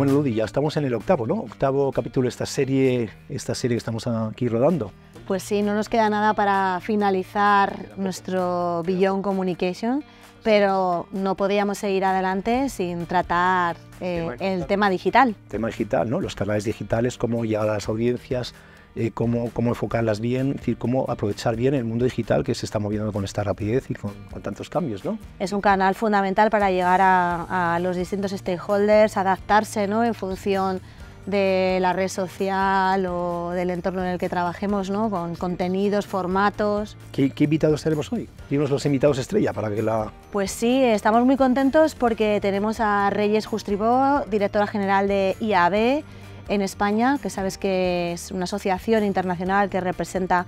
Bueno, Ludi, ya estamos en el octavo, ¿no? Octavo capítulo de esta serie, esta serie que estamos aquí rodando. Pues sí, no nos queda nada para finalizar nuestro Beyond Communication, pero no podíamos seguir adelante sin tratar eh, el tema digital. tema digital, ¿no? Los canales digitales, como ya las audiencias eh, cómo, enfocarlas bien, es decir, cómo aprovechar bien el mundo digital que se está moviendo con esta rapidez y con, tantos cambios. ¿no? Es un canal fundamental para llegar a, los distintos stakeholders, adaptarse en función de la red social o del entorno en el que trabajemos, con contenidos, formatos. ¿Qué, invitados tenemos hoy? Dimos los invitados estrella para que la... Pues sí, estamos muy contentos porque tenemos a Reyes Justribó, directora general de IAB, en España, que sabes que es una asociación internacional que representa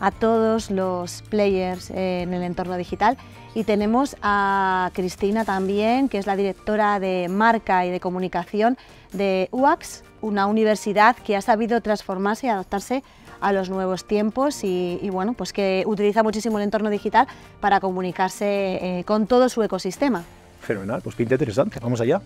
a todos los players en el entorno digital y tenemos a Cristina también, que es la directora de marca y de comunicación de UAX, una universidad que ha sabido transformarse y adaptarse a los nuevos tiempos y, bueno, pues que utiliza muchísimo el entorno digital para comunicarse eh, con todo su ecosistema. Fenomenal, pues pinta interesante, vamos allá.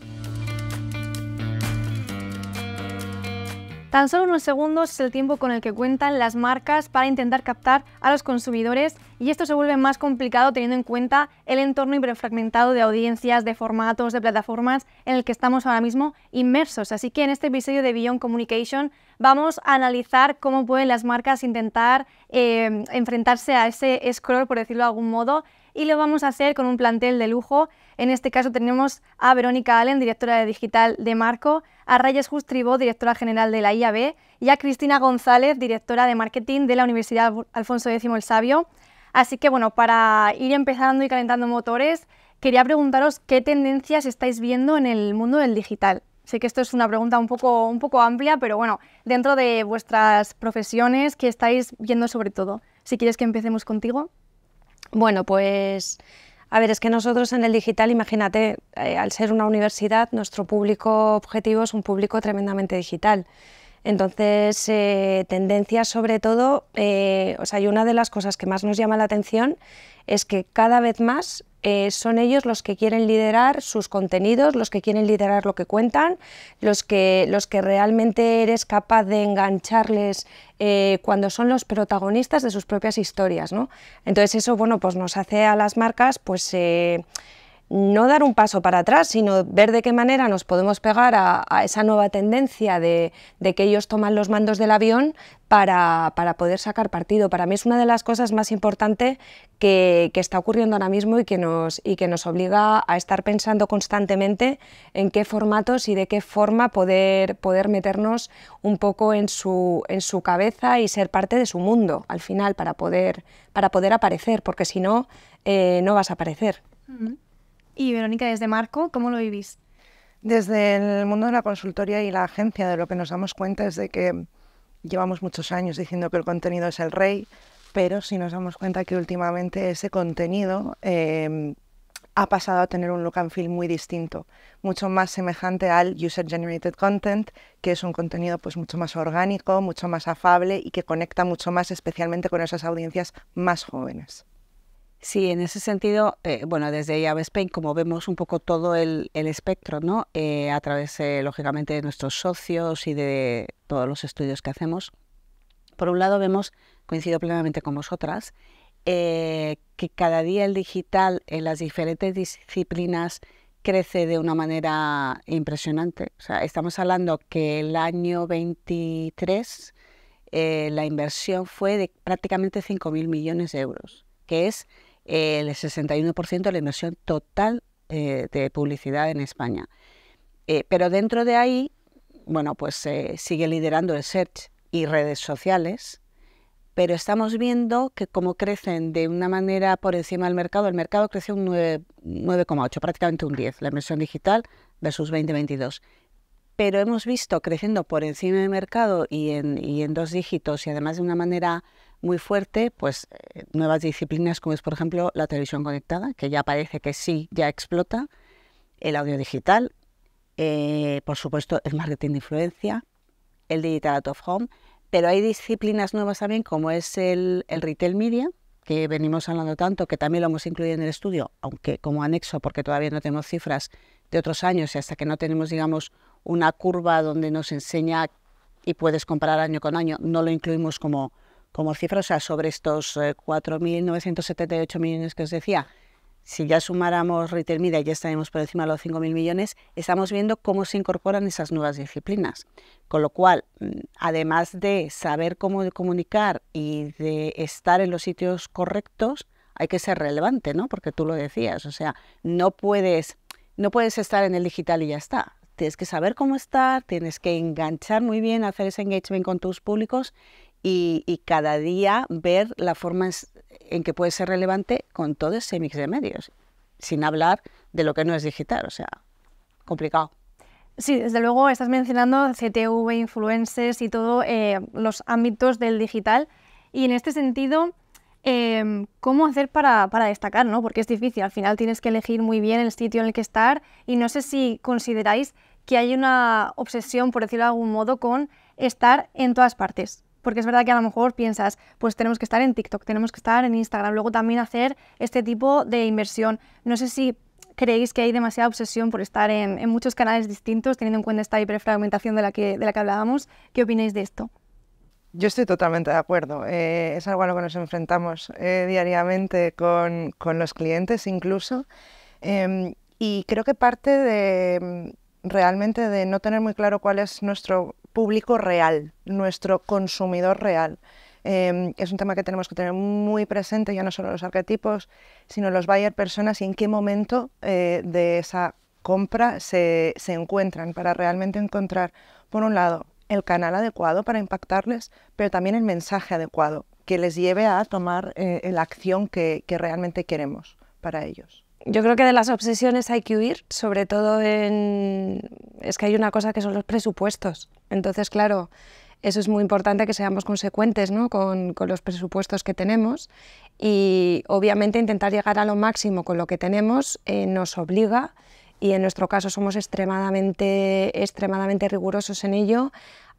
Tan solo unos segundos es el tiempo con el que cuentan las marcas para intentar captar a los consumidores y esto se vuelve más complicado teniendo en cuenta el entorno hiperfragmentado de audiencias, de formatos, de plataformas en el que estamos ahora mismo inmersos. Así que en este episodio de Beyond Communication vamos a analizar cómo pueden las marcas intentar eh, enfrentarse a ese scroll, por decirlo de algún modo, y lo vamos a hacer con un plantel de lujo. En este caso tenemos a Verónica Allen, directora de digital de Marco, a Reyes Justribó, directora general de la IAB, y a Cristina González, directora de marketing de la Universidad Alfonso X el Sabio. Así que bueno, para ir empezando y calentando motores, quería preguntaros qué tendencias estáis viendo en el mundo del digital. Sé que esto es una pregunta un poco, un poco amplia, pero bueno, dentro de vuestras profesiones, ¿qué estáis viendo sobre todo? Si quieres que empecemos contigo. Bueno, pues a ver, es que nosotros en el digital, imagínate, eh, al ser una universidad, nuestro público objetivo es un público tremendamente digital. Entonces, eh, tendencia tendencias sobre todo, eh, o sea, y una de las cosas que más nos llama la atención es que cada vez más eh, son ellos los que quieren liderar sus contenidos, los que quieren liderar lo que cuentan, los que, los que realmente eres capaz de engancharles cuando son los protagonistas de sus propias historias, ¿no? Entonces eso, bueno, pues nos hace a las marcas, pues no dar un paso para atrás, sino ver de qué manera nos podemos pegar a, esa nueva tendencia de, que ellos toman los mandos del avión para, poder sacar partido. Para mí es una de las cosas más importantes que, está ocurriendo ahora mismo y que, nos, y que nos obliga a estar pensando constantemente en qué formatos y de qué forma poder, poder meternos un poco en su, en su cabeza y ser parte de su mundo al final para poder, para poder aparecer, porque si no, eh, no vas a aparecer. Mm-hmm. Y Verónica, desde Marco, ¿cómo lo vivís? Desde el mundo de la consultoría y la agencia, de lo que nos damos cuenta es de que llevamos muchos años diciendo que el contenido es el rey, pero si nos damos cuenta que últimamente ese contenido em, ha pasado a tener un look and feel muy distinto, mucho más semejante al user generated content, que es un contenido pues mucho más orgánico, mucho más afable y que conecta mucho más especialmente con esas audiencias más jóvenes. Sí, en ese sentido, eh, bueno, desde IAB Spain, como vemos un poco todo el, espectro, ¿no? Eh, a través, lógicamente, de nuestros socios y de todos los estudios que hacemos. Por un lado, vemos, coincido plenamente con vosotras, eh, que cada día el digital en las diferentes disciplinas crece de una manera impresionante. O sea, estamos hablando que el año 23 la inversión fue de prácticamente 5.000 millones de euros, que es el 61% de la inversión total eh, de publicidad en España. Eh, pero dentro de ahí, bueno, pues sigue liderando el search y redes sociales, pero estamos viendo que como crecen de una manera por encima del mercado, el mercado creció un 9,8, prácticamente un 10, la inversión digital versus 2022 pero hemos visto creciendo por encima del mercado y en, dos dígitos y además de una manera muy fuerte, pues eh, nuevas disciplinas como es, por ejemplo, la televisión conectada, que ya parece que sí, ya explota, el audio digital, eh, por supuesto, el marketing de influencia, el digital out of home, pero hay disciplinas nuevas también como es el, el retail media, que venimos hablando tanto, que también lo hemos incluido en el estudio, aunque como anexo, porque todavía no tenemos cifras de otros años y hasta que no tenemos, digamos, una curva donde nos enseña y puedes comparar año con año, no lo incluimos como, como cifra, o sea, sobre estos 4.978 eh, millones que os decía, si ya sumáramos retail media, ya estaríamos por encima de los 5.000 millones, estamos viendo cómo se incorporan esas nuevas disciplinas. Con lo cual, mm, además de saber cómo comunicar y de estar en los sitios correctos, hay que ser relevante, ¿no? Porque tú lo decías, o sea, no puedes, no puedes estar en el digital y ya está tienes que saber cómo estar, tienes que enganchar muy bien, hacer ese engagement con tus públicos y, cada día ver la forma en que puede ser relevante con todo ese mix de medios, sin hablar de lo que no es digital, o sea, complicado. Sí, desde luego estás mencionando CTV, influencers y todos eh, los ámbitos del digital. Y en este sentido, em, ¿cómo hacer para, destacar? Porque es difícil, al final tienes que elegir muy bien el sitio en el que estar y no sé si consideráis que hay una obsesión, por decirlo de algún modo, con estar en todas partes. Porque es verdad que a lo mejor piensas, pues tenemos que estar en TikTok, tenemos que estar en Instagram, luego también hacer este tipo de inversión. No sé si creéis que hay demasiada obsesión por estar en, muchos canales distintos, teniendo en cuenta esta hiperfragmentación de la que, de la que hablábamos. ¿Qué opináis de esto? Yo estoy totalmente de acuerdo. Eh, es algo a lo que nos enfrentamos eh, diariamente con, los clientes incluso. Em, y creo que parte de mm, realmente de no tener muy claro cuál es nuestro público real, nuestro consumidor real. Em, es un tema que tenemos que tener muy presente, ya no solo los arquetipos, sino los buyer personas y en qué momento eh, de esa compra se, se encuentran para realmente encontrar, por un lado, el canal adecuado para impactarles, pero también el mensaje adecuado que les lleve a tomar eh, la acción que, que, realmente queremos para ellos. Yo creo que de las obsesiones hay que huir, sobre todo en... Es que hay una cosa que son los presupuestos. Entonces, claro, eso es muy importante que seamos consecuentes ¿no? con, los presupuestos que tenemos y obviamente intentar llegar a lo máximo con lo que tenemos eh, nos obliga y en nuestro caso somos extremadamente, extremadamente rigurosos en ello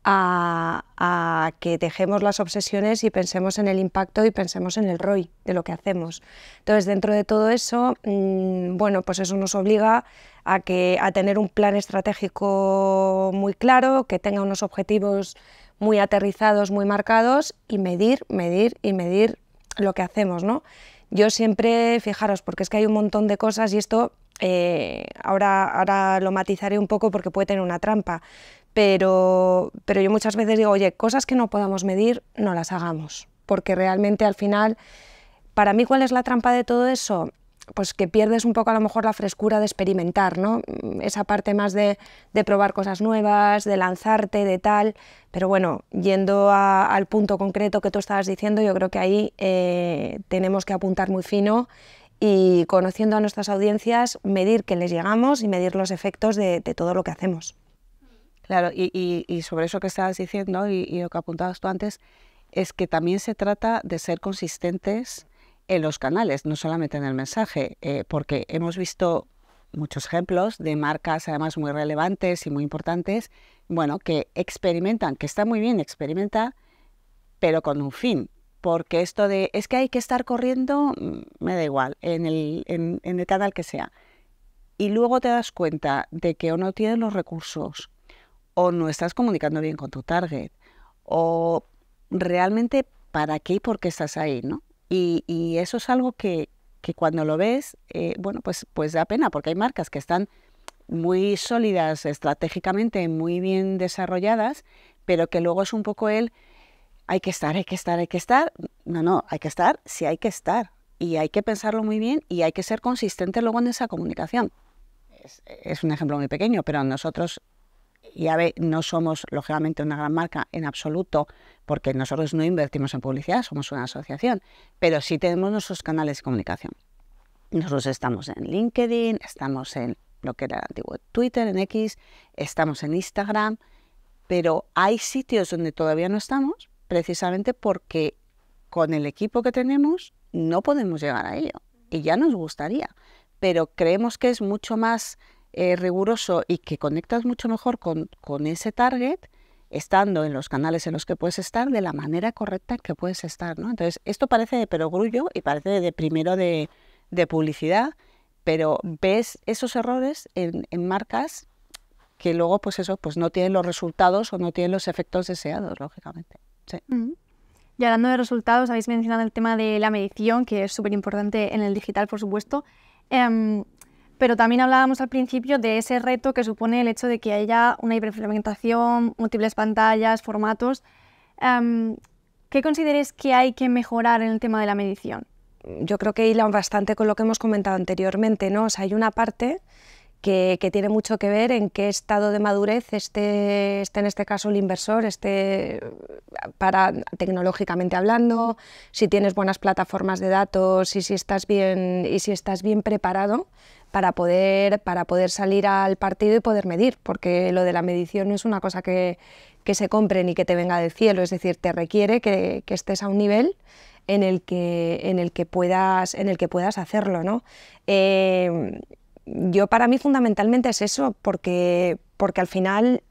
a, que dejemos las obsesiones y pensemos en el impacto y pensemos en el ROI de lo que hacemos. Entonces, dentro de todo eso, mm, bueno, pues eso nos obliga a, que, a tener un plan estratégico muy claro, que tenga unos objetivos muy aterrizados, muy marcados y medir, medir y medir lo que hacemos, ¿no? Yo siempre, fijaros, porque es que hay un montón de cosas y esto eh, ahora, ahora lo matizaré un poco porque puede tener una trampa pero, pero yo muchas veces digo, oye, cosas que no podamos medir, no las hagamos, porque realmente al final, para mí, ¿cuál es la trampa de todo eso? Pues que pierdes un poco a lo mejor la frescura de experimentar, ¿no? Esa parte más de, probar cosas nuevas, de lanzarte, de tal. Pero bueno, yendo al punto concreto que tú estabas diciendo, yo creo que ahí eh, tenemos que apuntar muy fino y conociendo a nuestras audiencias, medir que les llegamos y medir los efectos de todo lo que hacemos. Claro, y, sobre eso que estabas diciendo y, lo que apuntabas tú antes, es que también se trata de ser consistentes en los canales, no solamente en el mensaje, eh, porque hemos visto muchos ejemplos de marcas además muy relevantes y muy importantes, bueno, que experimentan, que está muy bien experimentar, pero con un fin. Porque esto de, es que hay que estar corriendo, mm, me da igual, en el, en, en el canal que sea. Y luego te das cuenta de que uno no los recursos o no estás comunicando bien con tu target, o realmente para qué y por qué estás ahí, ¿no? Y, eso es algo que, cuando lo ves, eh, bueno, pues, pues da pena, porque hay marcas que están muy sólidas estratégicamente, muy bien desarrolladas, pero que luego es un poco el, hay que estar, hay que estar, hay que estar. No, no, hay que estar si sí hay que estar. Y hay que pensarlo muy bien y hay que ser consistente luego en esa comunicación. Es, es un ejemplo muy pequeño, pero nosotros ya ve, no somos lógicamente una gran marca en absoluto, porque nosotros no invertimos en publicidad, somos una asociación, pero sí tenemos nuestros canales de comunicación. Nosotros estamos en LinkedIn, estamos en lo que era el antiguo Twitter, en X, estamos en Instagram, pero hay sitios donde todavía no estamos, precisamente porque con el equipo que tenemos no podemos llegar a ello. Y ya nos gustaría, pero creemos que es mucho más eh, riguroso y que conectas mucho mejor con, ese target, estando en los canales en los que puedes estar de la manera correcta que puedes estar, ¿no? Entonces, esto parece de perogrullo y parece de primero de, publicidad, pero ves esos errores en, marcas que luego, pues eso, pues no tienen los resultados o no tienen los efectos deseados, lógicamente. Sí. Y hablando de resultados, habéis mencionado el tema de la medición, que es súper importante en el digital, por supuesto. Em, pero también hablábamos al principio de ese reto que supone el hecho de que haya una hiperfragmentación, múltiples pantallas, formatos. Em, ¿Qué consideres que hay que mejorar en el tema de la medición? Yo creo que hilan bastante con lo que hemos comentado anteriormente, ¿no? O sea, hay una parte que, tiene mucho que ver en qué estado de madurez esté, en este caso el inversor, eh, para tecnológicamente hablando, si tienes buenas plataformas de datos y si estás bien, y si estás bien preparado para poder, para poder salir al partido y poder medir, porque lo de la medición no es una cosa que, se compre ni que te venga del cielo, es decir, te requiere que, estés a un nivel en el que, en el que, puedas, en el que puedas hacerlo. Eh, yo para mí fundamentalmente es eso, porque, porque al final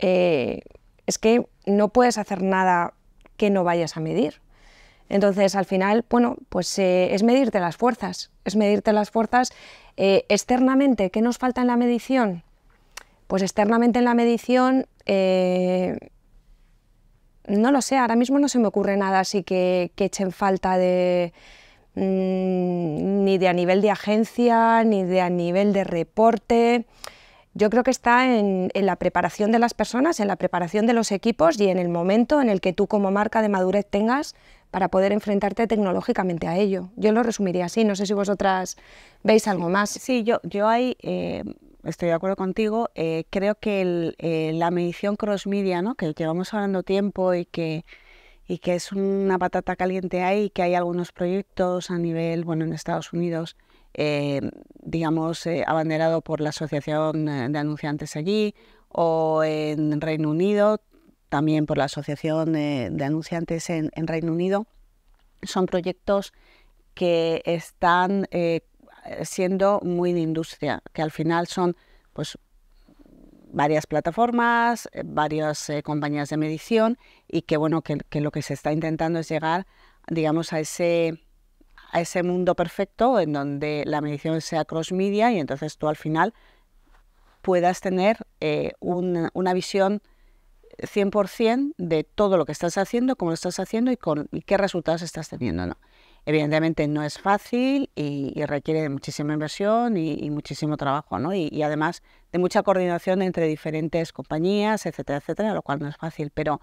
eh, es que no puedes hacer nada que no vayas a medir. Entonces, al final, bueno, pues eh, es medirte las fuerzas, es medirte las fuerzas eh, externamente. ¿Qué nos falta en la medición? Pues externamente en la medición, eh, no lo sé, ahora mismo no se me ocurre nada así que, echen falta de mm, ni de a nivel de agencia, ni de a nivel de reporte. Yo creo que está en, la preparación de las personas, en la preparación de los equipos y en el momento en el que tú como marca de madurez tengas para poder enfrentarte tecnológicamente a ello. Yo lo resumiría así, no sé si vosotras veis algo más. Sí, yo, yo ahí eh, estoy de acuerdo contigo. Eh, creo que eh, la medición cross-media, ¿no? que llevamos hablando tiempo y que, y que es una patata caliente ahí, que hay algunos proyectos a nivel, bueno, en Estados Unidos, digamos, abanderado por la Asociación de Anunciantes allí, o en Reino Unido también por la Asociación de, Anunciantes en, Reino Unido, son proyectos que están eh, siendo muy de industria, que al final son pues, varias plataformas, eh, varias eh, compañías de medición y que, bueno, que, lo que se está intentando es llegar digamos, a ese, a ese mundo perfecto en donde la medición sea cross-media y entonces tú al final puedas tener una visión 100% de todo lo que estás haciendo, cómo lo estás haciendo y, con, qué resultados estás teniendo. ¿no? Evidentemente no es fácil y, requiere muchísima inversión y, muchísimo trabajo, y, además de mucha coordinación entre diferentes compañías, etcétera, etcétera, lo cual no es fácil. Pero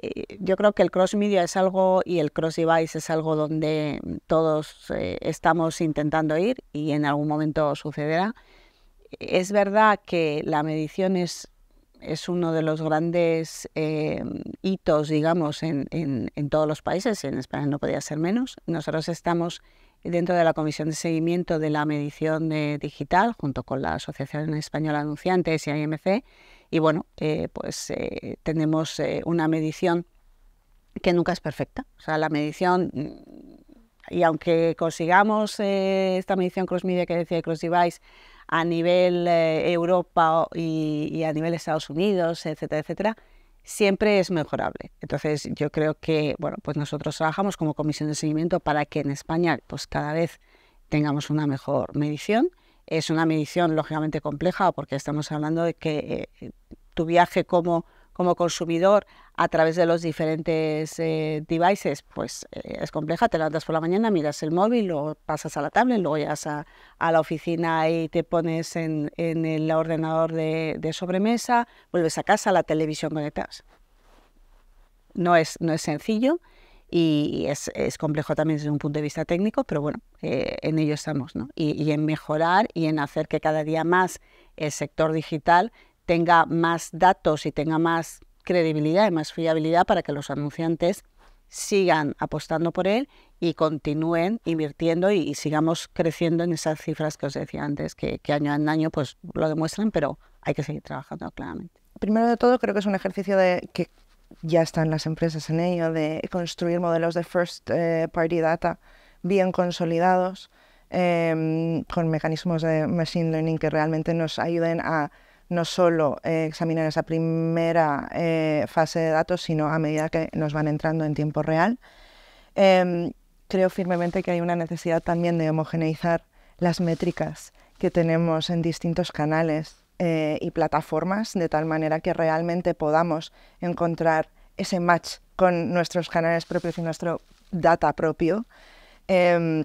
eh, yo creo que el cross media es algo y el cross device es algo donde todos eh, estamos intentando ir y en algún momento sucederá. Es verdad que la medición es es uno de los grandes em, hitos, digamos, en, todos los países, en España no podía ser menos. Nosotros estamos dentro de la Comisión de Seguimiento de la Medición Digital, junto con la Asociación Española de Anunciantes y IMC, y bueno, eh, pues eh, tenemos eh, una medición que nunca es perfecta. O sea, la medición, mm, y aunque consigamos esta medición cross-media que decía cross-device, a nivel eh, Europa y, a nivel Estados Unidos, etcétera, etcétera, siempre es mejorable. Entonces yo creo que, bueno, pues nosotros trabajamos como comisión de seguimiento para que en España pues cada vez tengamos una mejor medición. Es una medición lógicamente compleja porque estamos hablando de que eh, tu viaje como como consumidor a través de los diferentes eh, devices, pues eh, es compleja. Te levantas por la mañana, miras el móvil, lo pasas a la tablet, luego llegas a, la oficina y te pones en, el ordenador de, sobremesa, vuelves a casa, la televisión conectas. No es, no es sencillo y es, complejo también desde un punto de vista técnico, pero bueno, eh, en ello estamos, ¿no? Y, y en mejorar y en hacer que cada día más el sector digital tenga más datos y tenga más credibilidad y más fiabilidad para que los anunciantes sigan apostando por él y continúen invirtiendo y, sigamos creciendo en esas cifras que os decía antes, que, año en año pues lo demuestran, pero hay que seguir trabajando claramente. Primero de todo, creo que es un ejercicio de que ya están las empresas en ello, de construir modelos de first eh, party data bien consolidados, em, con mecanismos de machine learning que realmente nos ayuden a no solo eh, examinar esa primera eh, fase de datos, sino a medida que nos van entrando en tiempo real. Em, creo firmemente que hay una necesidad también de homogeneizar las métricas que tenemos en distintos canales eh, y plataformas, de tal manera que realmente podamos encontrar ese match con nuestros canales propios y nuestro data propio. Em,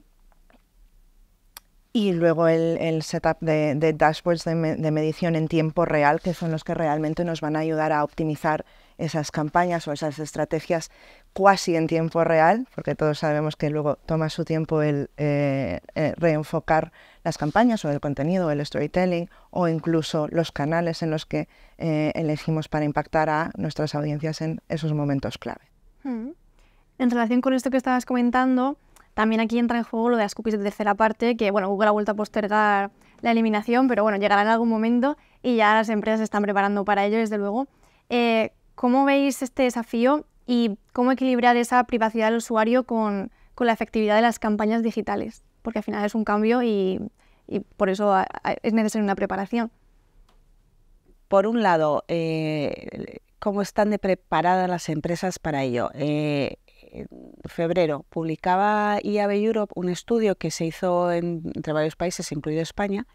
y luego el, setup de, dashboards de, medición en tiempo real, que son los que realmente nos van a ayudar a optimizar esas campañas o esas estrategias cuasi en tiempo real, porque todos sabemos que luego toma su tiempo el eh, eh, reenfocar las campañas o el contenido, el storytelling o incluso los canales en los que eh, elegimos para impactar a nuestras audiencias en esos momentos clave. Mm. En relación con esto que estabas comentando, también aquí entra en juego lo de las cookies de tercera parte, que bueno, Google ha vuelto a postergar la eliminación, pero bueno, llegará en algún momento y ya las empresas se están preparando para ello, desde luego. Eh, ¿Cómo veis este desafío y cómo equilibrar esa privacidad del usuario con, la efectividad de las campañas digitales? Porque al final es un cambio y, por eso es necesaria una preparación. Por un lado, eh, ¿cómo están preparadas las empresas para ello? Eh, febrero publicaba IAB e Europe un estudio que se hizo entre varios países, incluido España,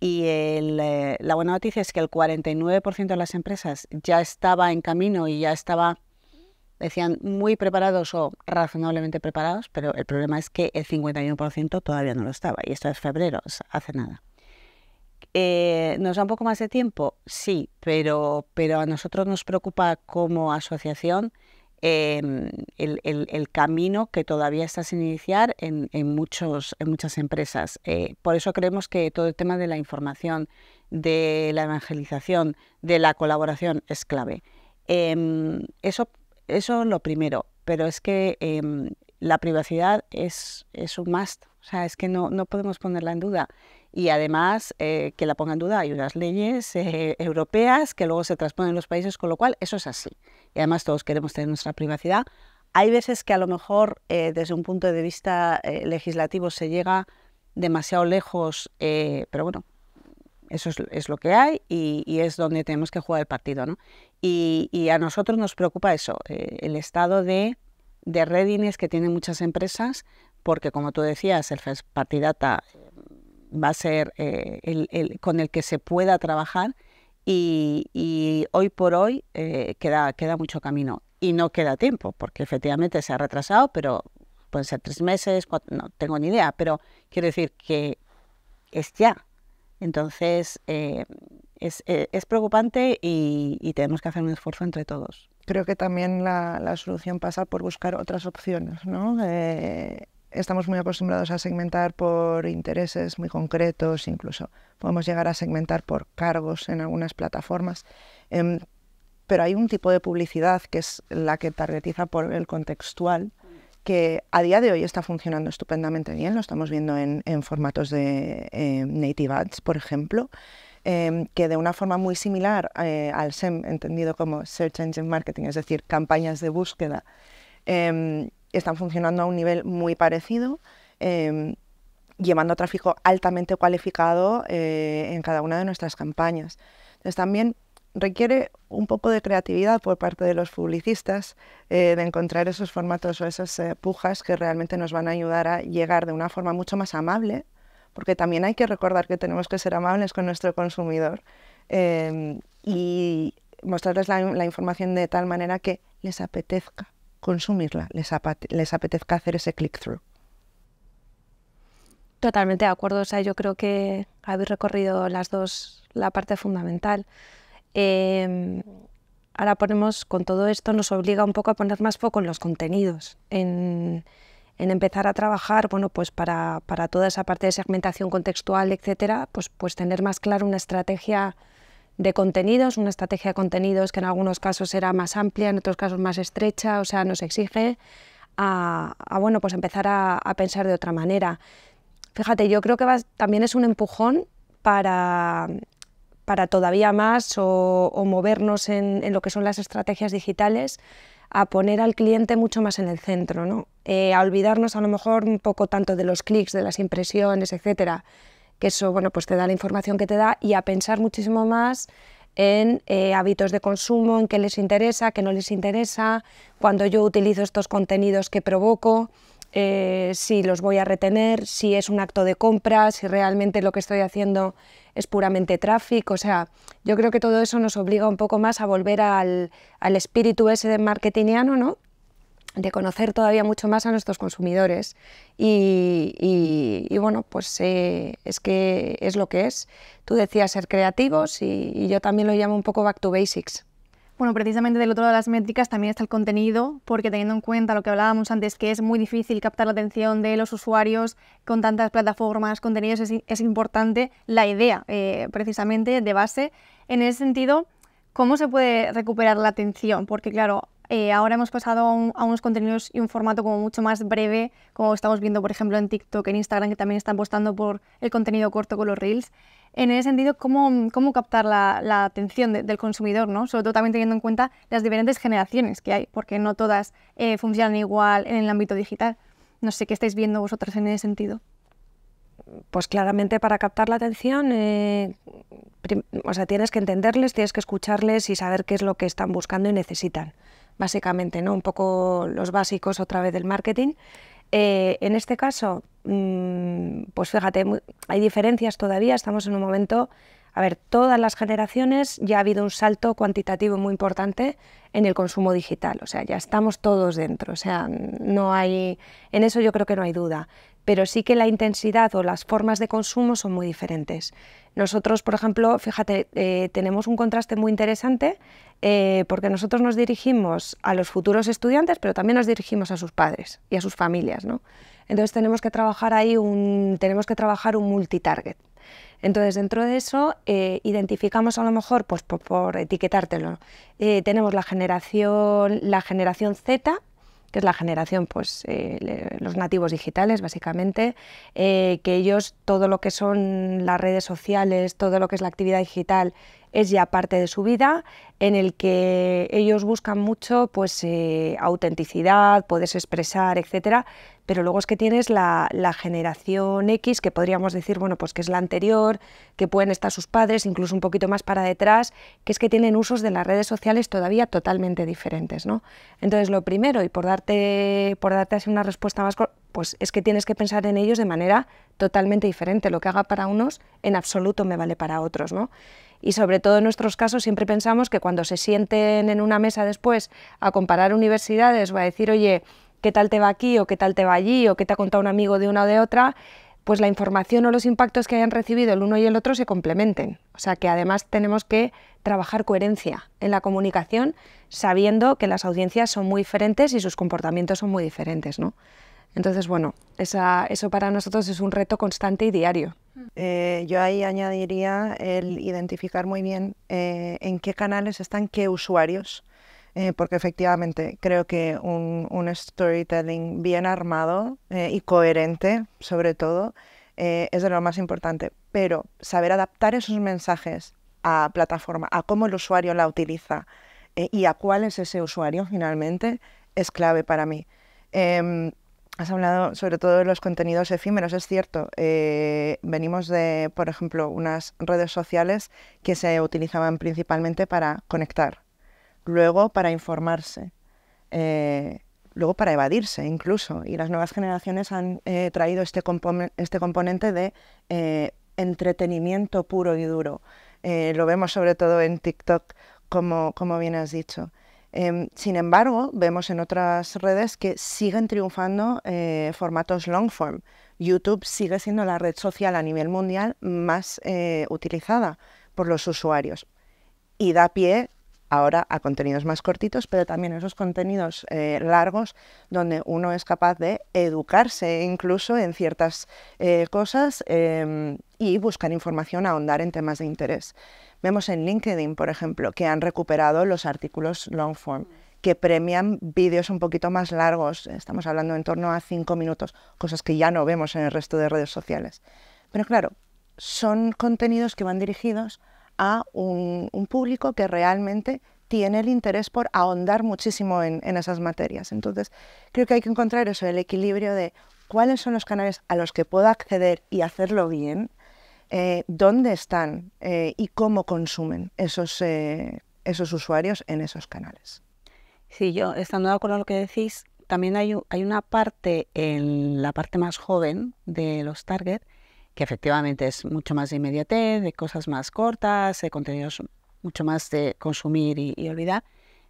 y eh, la buena noticia es que el 49% de las empresas ya estaba en camino y ya estaba, decían, muy preparados o razonablemente preparados, pero el problema es que el 51% todavía no lo estaba, y esto es febrero, hace nada. Eh, ¿Nos da un poco más de tiempo? Sí, pero, pero a nosotros nos preocupa como asociación Em, el, camino que todavía está sin iniciar en, en muchas empresas. Eh, por eso creemos que todo el tema de la información, de la evangelización, de la colaboración es clave. Em, eso, es lo primero, pero es que em, la privacidad es, un must, o sea, es que no, podemos ponerla en duda y además eh, que la ponga en duda hay unas leyes eh, europeas que luego se transponen en los países, con lo cual eso es así y además todos queremos tener nuestra privacidad. Hay veces que a lo mejor eh, desde un punto de vista eh, legislativo se llega demasiado lejos, eh, pero bueno, eso es, lo que hay y, es donde tenemos que jugar el partido. ¿no? Y, a nosotros nos preocupa eso, el estado de, de readiness que tienen muchas empresas, porque como tú decías, el First Party Data va a ser el, el, con el que se pueda trabajar y, hoy por hoy eh, queda, queda mucho camino y no queda tiempo, porque efectivamente se ha retrasado, pero pueden ser tres meses, no tengo ni idea, pero quiero decir que es ya. Entonces, eh, es, eh, es, preocupante y, tenemos que hacer un esfuerzo entre todos. Creo que también la, la solución pasa por buscar otras opciones, ¿no? estamos muy acostumbrados a segmentar por intereses muy concretos, incluso podemos llegar a segmentar por cargos en algunas plataformas. Em, pero hay un tipo de publicidad que es la que targetiza por el contextual, que a día de hoy está funcionando estupendamente bien, lo estamos viendo en, formatos de em, native ads, por ejemplo, em, que de una forma muy similar eh, al SEM, entendido como Search Engine Marketing, es decir, campañas de búsqueda, están funcionando a un nivel muy parecido, em, llevando tráfico altamente cualificado eh, en cada una de nuestras campañas. Entonces también requiere un poco de creatividad por parte de los publicistas eh, de encontrar esos formatos o esas eh, pujas que realmente nos van a ayudar a llegar de una forma mucho más amable, porque también hay que recordar que tenemos que ser amables con nuestro consumidor em, y mostrarles la información de tal manera que les apetezca consumirla, les, apetezca hacer ese click-through. Totalmente de acuerdo. O sea, yo creo que habéis recorrido las dos, la parte fundamental. Em, ahora ponemos, con todo esto, nos obliga un poco a poner más foco en los contenidos, en, empezar a trabajar, bueno, pues para, toda esa parte de segmentación contextual, etcétera, pues, pues tener más claro una estrategia de contenidos, una estrategia de contenidos que en algunos casos era más amplia, en otros casos más estrecha, o sea, nos exige a, bueno, pues empezar a, pensar de otra manera. Fíjate, yo creo que también es un empujón para, para todavía más o, movernos en, lo que son las estrategias digitales a poner al cliente mucho más en el centro, ¿no? Eh, a olvidarnos a lo mejor un poco tanto de los clics, de las impresiones, etcétera, que eso bueno, pues te da la información que te da, y a pensar muchísimo más en eh, hábitos de consumo, en qué les interesa, qué no les interesa, cuando yo utilizo estos contenidos que provoco, eh, si los voy a retener, si es un acto de compra, si realmente lo que estoy haciendo es puramente tráfico. O sea, yo creo que todo eso nos obliga un poco más a volver al, al espíritu ese de marketingiano, ¿no? de conocer todavía mucho más a nuestros consumidores. Y, y, bueno, pues eh, es que es lo que es. Tú decías ser creativos y, yo también lo llamo un poco back to basics. Bueno, precisamente del otro lado de las métricas también está el contenido, porque teniendo en cuenta lo que hablábamos antes, que es muy difícil captar la atención de los usuarios con tantas plataformas, contenidos, es, importante la idea, eh, precisamente de base. En ese sentido, ¿cómo se puede recuperar la atención? Porque claro, eh, ahora hemos pasado a, unos contenidos y un formato como mucho más breve, como estamos viendo, por ejemplo, en TikTok, en Instagram, que también están postando por el contenido corto con los reels. En ese sentido, ¿cómo, cómo captar la, atención del consumidor? ¿no? Sobre todo también teniendo en cuenta las diferentes generaciones que hay, porque no todas eh, funcionan igual en el ámbito digital. No sé qué estáis viendo vosotras en ese sentido pues claramente para captar la atención, eh, o sea, tienes que entenderles, tienes que escucharles y saber qué es lo que están buscando y necesitan básicamente, ¿no? Un poco los básicos otra vez del marketing. Eh, en este caso, mm, pues fíjate, hay diferencias todavía, estamos en un momento, a ver, todas las generaciones ya ha habido un salto cuantitativo muy importante en el consumo digital, o sea, ya estamos todos dentro, o sea, no hay, en eso yo creo que no hay duda pero sí que la intensidad o las formas de consumo son muy diferentes. Nosotros, por ejemplo, fíjate, eh, tenemos un contraste muy interesante eh, porque nosotros nos dirigimos a los futuros estudiantes, pero también nos dirigimos a sus padres y a sus familias, ¿no? Entonces tenemos que trabajar ahí un, tenemos que trabajar un multitarget. Entonces, dentro de eso, eh, identificamos a lo mejor, pues por, etiquetártelo, tenemos la generación, la generación Z, que es la generación, pues eh, los nativos digitales básicamente, eh, que ellos todo lo que son las redes sociales, todo lo que es la actividad digital, es ya parte de su vida, en el que ellos buscan mucho pues, eh, autenticidad, puedes expresar, etc. Pero luego es que tienes la, generación X, que podríamos decir bueno, pues que es la anterior, que pueden estar sus padres, incluso un poquito más para detrás, que es que tienen usos de las redes sociales todavía totalmente diferentes. ¿no? Entonces, lo primero, y por darte, por darte así una respuesta más pues es que tienes que pensar en ellos de manera totalmente diferente. Lo que haga para unos en absoluto me vale para otros, ¿no? y sobre todo en nuestros casos siempre pensamos que cuando se sienten en una mesa después a comparar universidades o a decir, oye, ¿qué tal te va aquí o qué tal te va allí o qué te ha contado un amigo de una o de otra? pues la información o los impactos que hayan recibido el uno y el otro se complementen. O sea que además tenemos que trabajar coherencia en la comunicación, sabiendo que las audiencias son muy diferentes y sus comportamientos son muy diferentes. ¿no? Entonces, bueno, eso para nosotros es un reto constante y diario. Eh, yo ahí añadiría el identificar muy bien eh, en qué canales están qué usuarios, eh, porque efectivamente creo que un, un storytelling bien armado y coherente, sobre todo, es de lo más importante. Pero saber adaptar esos mensajes a plataforma, a cómo el usuario la utiliza y a cuál es ese usuario finalmente, es clave para mí. Em, Has hablado sobre todo de los contenidos efímeros, es cierto. Eh, venimos de, por ejemplo, unas redes sociales que se utilizaban principalmente para conectar, luego para informarse, eh, luego para evadirse incluso. Y las nuevas generaciones han eh, traído este, este, componente de entretenimiento puro y duro. lo vemos sobre todo en TikTok, como, como bien has dicho. Em, sin embargo, vemos en otras redes que siguen triunfando eh, formatos long form. YouTube sigue siendo la red social a nivel mundial más eh, utilizada por los usuarios y da pie ahora a contenidos más cortitos, pero también esos contenidos eh, largos donde uno es capaz de educarse incluso en ciertas eh, cosas em, y buscar información, ahondar en temas de interés. Vemos en LinkedIn, por ejemplo, que han recuperado los artículos long form que premian vídeos un poquito más largos, estamos hablando en torno a cinco minutos, cosas que ya no vemos en el resto de redes sociales. Pero claro, son contenidos que van dirigidos a un, público que realmente tiene el interés por ahondar muchísimo en, esas materias. Entonces, creo que hay que encontrar eso, el equilibrio de cuáles son los canales a los que puedo acceder y hacerlo bien, eh, dónde están eh, y cómo consumen esos, eh, esos usuarios en esos canales. Sí, yo estando de acuerdo con lo que decís, también hay, hay una parte en la parte más joven de los target que efectivamente es mucho más de inmediatez, de cosas más cortas, de contenidos mucho más de consumir y, olvidar.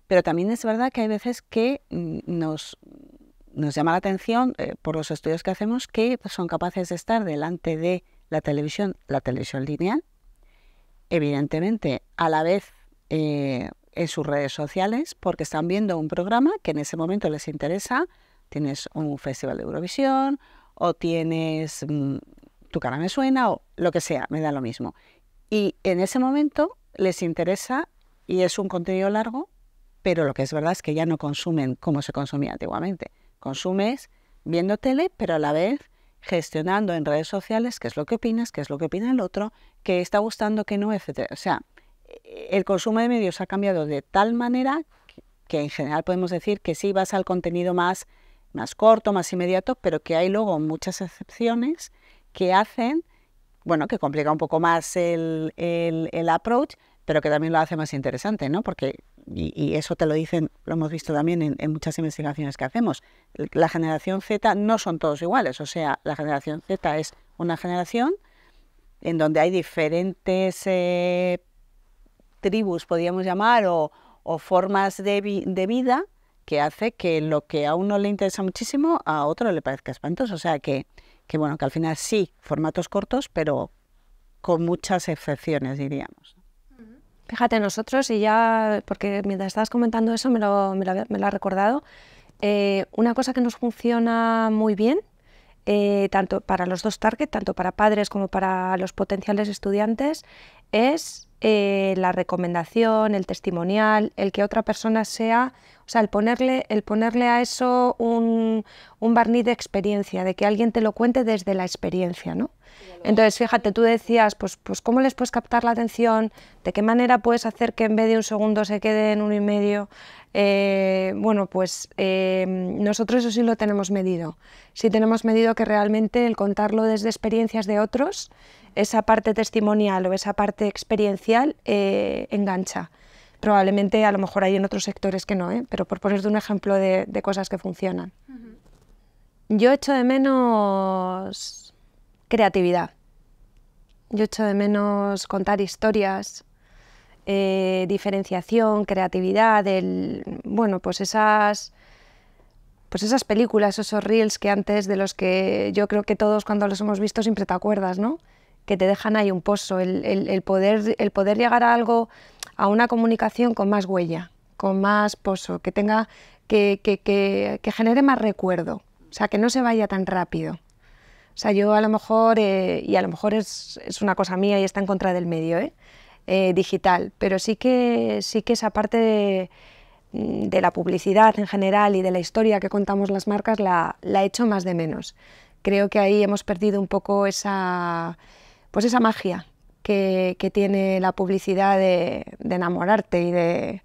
Pero también es verdad que hay veces que nos, nos llama la atención, eh, por los estudios que hacemos, que son capaces de estar delante de la televisión, la televisión lineal, evidentemente a la vez eh, en sus redes sociales, porque están viendo un programa que en ese momento les interesa. Tienes un festival de Eurovisión o tienes, mm, tu cara me suena o lo que sea, me da lo mismo. Y en ese momento les interesa y es un contenido largo, pero lo que es verdad es que ya no consumen como se consumía antiguamente. Consumes viendo tele, pero a la vez gestionando en redes sociales qué es lo que opinas, qué es lo que opina el otro, qué está gustando, qué no, etc. O sea, el consumo de medios ha cambiado de tal manera que en general podemos decir que sí vas al contenido más, más corto, más inmediato, pero que hay luego muchas excepciones que hacen, bueno, que complica un poco más el, approach, pero que también lo hace más interesante, ¿no? Porque, y, eso te lo dicen, lo hemos visto también en, muchas investigaciones que hacemos, la generación Z no son todos iguales, o sea, la generación Z es una generación en donde hay diferentes eh, tribus, podríamos llamar, o, o formas de, de, vida que hace que lo que a uno le interesa muchísimo, a otro le parezca espantoso. O sea que que bueno, que al final sí, formatos cortos, pero con muchas excepciones, diríamos. Fíjate, nosotros, y ya, porque mientras estabas comentando eso, me lo, me ha recordado, eh, una cosa que nos funciona muy bien eh, tanto para los dos targets, tanto para padres como para los potenciales estudiantes, es eh, la recomendación, el testimonial, el que otra persona sea, o sea, el ponerle, el ponerle a eso un, barniz de experiencia, de que alguien te lo cuente desde la experiencia, ¿no? Entonces, fíjate, tú decías, pues, pues cómo les puedes captar la atención, de qué manera puedes hacer que en vez de un segundo se quede en uno y medio, eh, bueno, pues eh, nosotros eso sí lo tenemos medido. Si tenemos medido que realmente el contarlo desde experiencias de otros, esa parte testimonial o esa parte experiencial eh, engancha. Probablemente a lo mejor hay en otros sectores que no, pero por ponerte un ejemplo de, cosas que funcionan. Yo echo de menos creatividad. Yo echo de menos contar historias, eh, diferenciación, creatividad, el, bueno, pues esas, pues esas películas, esos reels que antes de los que yo creo que todos cuando los hemos visto siempre te acuerdas, ¿no? Que te dejan ahí un pozo, el, poder, el poder llegar a algo, a una comunicación con más huella, con más pozo, que tenga, que, que, que, genere más recuerdo, o sea, que no se vaya tan rápido. O sea, yo a lo mejor, eh, y a lo mejor es, es una cosa mía y está en contra del medio, ¿eh? Eh, digital, pero sí que, sí que esa parte mm, de, la publicidad en general y de la historia que contamos las marcas la, la hecho más de menos. Creo que ahí hemos perdido un poco esa, pues esa magia que, tiene la publicidad de, enamorarte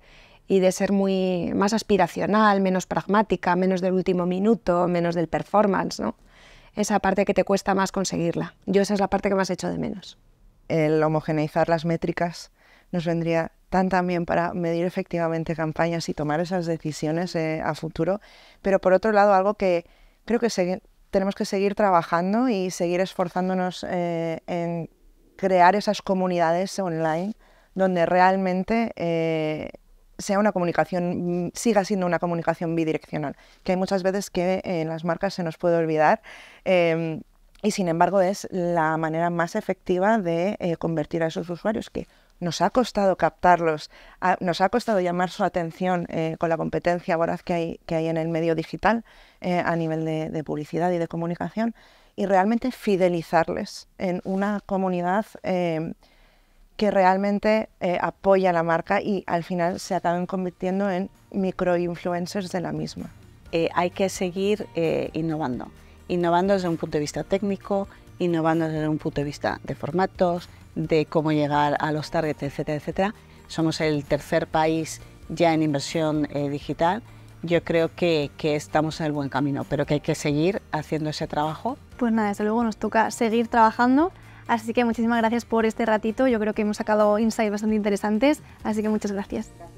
y de, ser muy más aspiracional, menos pragmática, menos del último minuto, menos del performance, Esa parte que te cuesta más conseguirla. Yo esa es la parte que más hecho de menos el homogeneizar las métricas nos vendría tan también para medir efectivamente campañas y tomar esas decisiones eh, a futuro. Pero por otro lado, algo que creo que tenemos que seguir trabajando y seguir esforzándonos eh, en crear esas comunidades online donde realmente eh, sea una comunicación, mm, siga siendo una comunicación bidireccional, que hay muchas veces que en las marcas se nos puede olvidar em, y sin embargo es la manera más efectiva de eh, convertir a esos usuarios que nos ha costado captarlos, nos ha costado llamar su atención eh, con la competencia voraz que hay, que hay en el medio digital eh, a nivel de, publicidad y de comunicación y realmente fidelizarles en una comunidad em, que realmente apoya la marca y al final se acaben convirtiendo en microinfluencers de la misma. hay que seguir innovando innovando desde un punto de vista técnico, innovando desde un punto de vista de formatos, de cómo llegar a los targets, etcétera, etcétera. Somos el tercer país ya en inversión eh, digital. Yo creo que, que, estamos en el buen camino, pero que hay que seguir haciendo ese trabajo. Pues nada, desde luego nos toca seguir trabajando. Así que muchísimas gracias por este ratito. Yo creo que hemos sacado insights bastante interesantes. Así que muchas gracias.